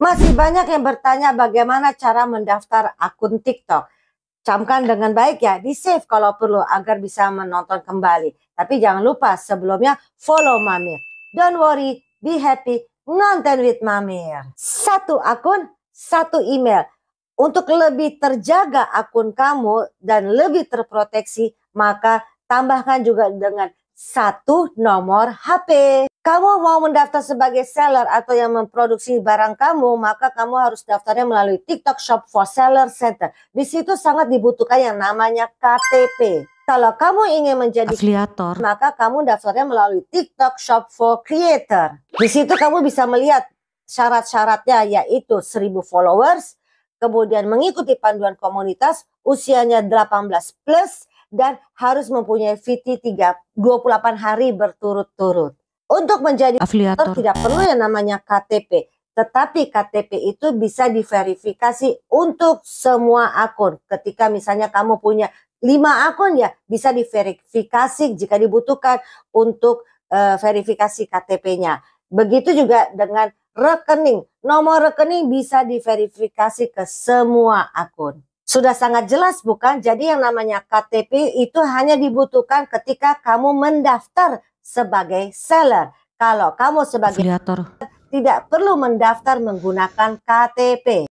Masih banyak yang bertanya bagaimana cara mendaftar akun TikTok. Camkan dengan baik ya, di save kalau perlu agar bisa menonton kembali. Tapi jangan lupa sebelumnya follow Mamir. Don't worry, be happy, nonton with Mamir. Satu akun, satu email. Untuk lebih terjaga akun kamu dan lebih terproteksi, maka tambahkan juga dengan satu nomor HP kamu mau mendaftar sebagai seller atau yang memproduksi barang kamu, maka kamu harus daftarnya melalui TikTok Shop for Seller Center. Di situ sangat dibutuhkan yang namanya KTP. Kalau kamu ingin menjadi afiliator, maka kamu daftarnya melalui TikTok Shop for Creator. Di situ kamu bisa melihat syarat-syaratnya yaitu 1000 followers, kemudian mengikuti panduan komunitas, usianya 18 plus dan harus mempunyai VT 3 28 hari berturut-turut. Untuk menjadi afiliator tidak perlu yang namanya KTP, tetapi KTP itu bisa diverifikasi untuk semua akun. Ketika misalnya kamu punya lima akun ya bisa diverifikasi jika dibutuhkan untuk uh, verifikasi KTP-nya. Begitu juga dengan rekening. Nomor rekening bisa diverifikasi ke semua akun. Sudah sangat jelas bukan? Jadi yang namanya KTP itu hanya dibutuhkan ketika kamu mendaftar sebagai seller. Kalau kamu sebagai afiliator tidak perlu mendaftar menggunakan KTP.